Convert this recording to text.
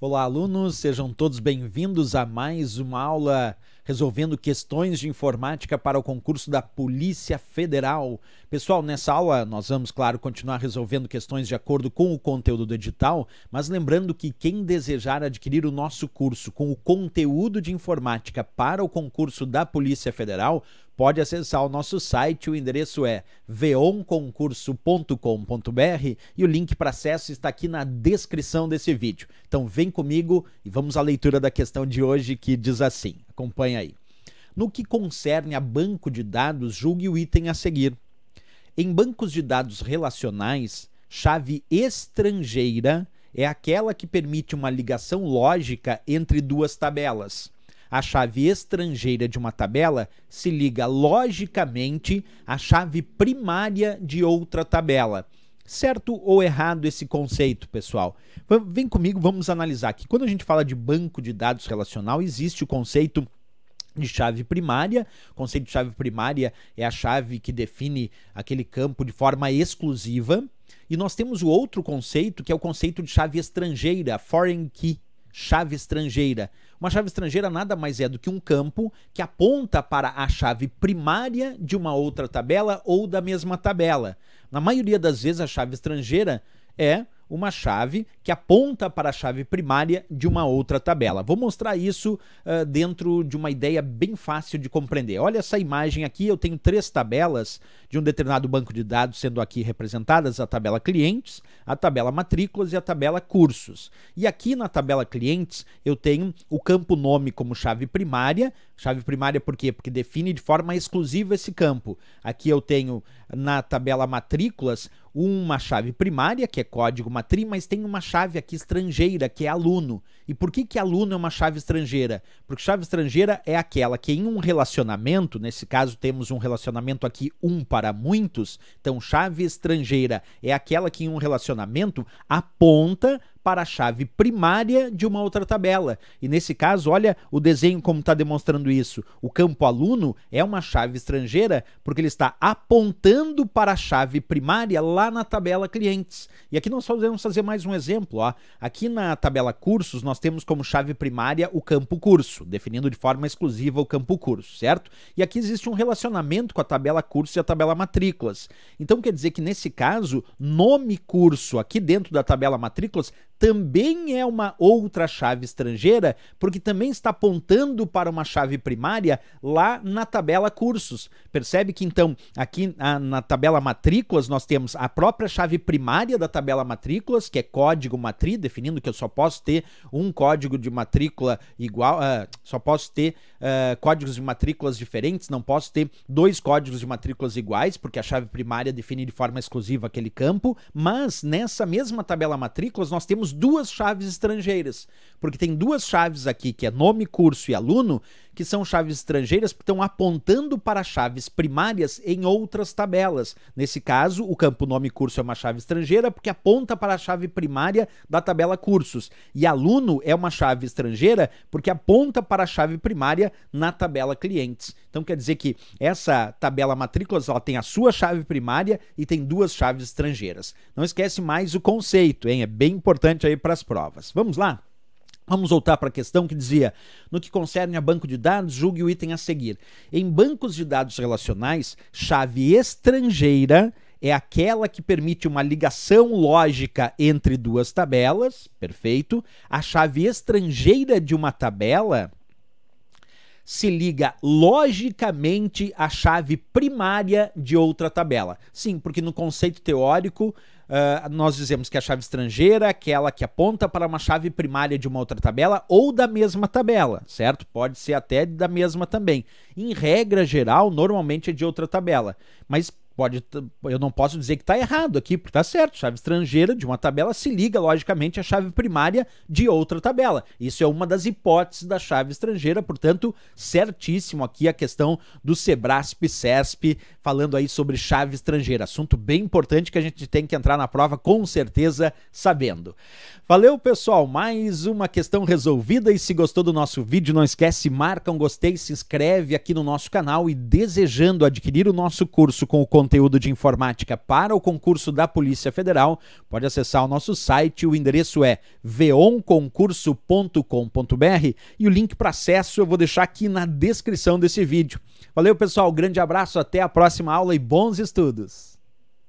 Olá, alunos, sejam todos bem-vindos a mais uma aula resolvendo questões de informática para o concurso da Polícia Federal. Pessoal, nessa aula nós vamos, claro, continuar resolvendo questões de acordo com o conteúdo do edital, mas lembrando que quem desejar adquirir o nosso curso com o conteúdo de informática para o concurso da Polícia Federal pode acessar o nosso site. O endereço é veonconcurso.com.br e o link para acesso está aqui na descrição desse vídeo. Então vem comigo e vamos à leitura da questão de hoje que diz assim: acompanha aí. No que concerne a banco de dados, julgue o item a seguir. Em bancos de dados relacionais, chave estrangeira é aquela que permite uma ligação lógica entre duas tabelas a chave estrangeira de uma tabela se liga logicamente à chave primária de outra tabela. Certo ou errado esse conceito, pessoal? Vem comigo, vamos analisar aqui. Quando a gente fala de banco de dados relacional, existe o conceito de chave primária. O conceito de chave primária é a chave que define aquele campo de forma exclusiva. E nós temos o outro conceito, que é o conceito de chave estrangeira, foreign key, chave estrangeira. Uma chave estrangeira nada mais é do que um campo que aponta para a chave primária de uma outra tabela ou da mesma tabela. Na maioria das vezes, a chave estrangeira é uma chave que aponta para a chave primária de uma outra tabela. Vou mostrar isso uh, dentro de uma ideia bem fácil de compreender. Olha essa imagem aqui, eu tenho três tabelas de um determinado banco de dados sendo aqui representadas, a tabela clientes, a tabela matrículas e a tabela cursos. E aqui na tabela clientes eu tenho o campo nome como chave primária Chave primária por quê? Porque define de forma exclusiva esse campo. Aqui eu tenho na tabela matrículas uma chave primária, que é código matri, mas tem uma chave aqui estrangeira, que é aluno. E por que, que aluno é uma chave estrangeira? Porque chave estrangeira é aquela que em um relacionamento, nesse caso temos um relacionamento aqui um para muitos, então chave estrangeira é aquela que em um relacionamento aponta para a chave primária de uma outra tabela. E nesse caso, olha o desenho como está demonstrando isso. O campo aluno é uma chave estrangeira porque ele está apontando para a chave primária lá na tabela clientes. E aqui nós podemos fazer mais um exemplo. Ó. Aqui na tabela cursos, nós temos como chave primária o campo curso, definindo de forma exclusiva o campo curso, certo? E aqui existe um relacionamento com a tabela curso e a tabela matrículas. Então quer dizer que nesse caso, nome curso aqui dentro da tabela matrículas também é uma outra chave estrangeira, porque também está apontando para uma chave primária lá na tabela cursos. Percebe que então aqui na, na tabela matrículas nós temos a própria chave primária da tabela matrículas, que é código matri, definindo que eu só posso ter um código de matrícula igual, uh, só posso ter uh, códigos de matrículas diferentes, não posso ter dois códigos de matrículas iguais, porque a chave primária define de forma exclusiva aquele campo, mas nessa mesma tabela matrículas nós temos duas chaves estrangeiras, porque tem duas chaves aqui, que é nome, curso e aluno, que são chaves estrangeiras que estão apontando para chaves primárias em outras tabelas. Nesse caso, o campo nome curso é uma chave estrangeira porque aponta para a chave primária da tabela cursos. E aluno é uma chave estrangeira porque aponta para a chave primária na tabela clientes. Então quer dizer que essa tabela matrículas ela tem a sua chave primária e tem duas chaves estrangeiras. Não esquece mais o conceito, hein? É bem importante aí para as provas. Vamos lá? Vamos voltar para a questão que dizia: no que concerne a banco de dados, julgue o item a seguir. Em bancos de dados relacionais, chave estrangeira é aquela que permite uma ligação lógica entre duas tabelas, perfeito. A chave estrangeira de uma tabela se liga logicamente à chave primária de outra tabela. Sim, porque no conceito teórico, ah, nós dizemos que é a chave estrangeira é aquela que aponta para uma chave primária de uma outra tabela ou da mesma tabela, certo? Pode ser até da mesma também. Em regra geral, normalmente é de outra tabela. Mas Pode, eu não posso dizer que está errado aqui, porque está certo. Chave estrangeira de uma tabela se liga, logicamente, à chave primária de outra tabela. Isso é uma das hipóteses da chave estrangeira, portanto, certíssimo aqui a questão do Sebrasp, CESP, falando aí sobre chave estrangeira. Assunto bem importante que a gente tem que entrar na prova com certeza sabendo. Valeu, pessoal. Mais uma questão resolvida. E se gostou do nosso vídeo, não esquece, marca um gostei, se inscreve aqui no nosso canal e desejando adquirir o nosso curso com o conteúdo de informática para o concurso da Polícia Federal, pode acessar o nosso site. O endereço é veonconcurso.com.br e o link para acesso eu vou deixar aqui na descrição desse vídeo. Valeu, pessoal. Grande abraço, até a próxima aula e bons estudos!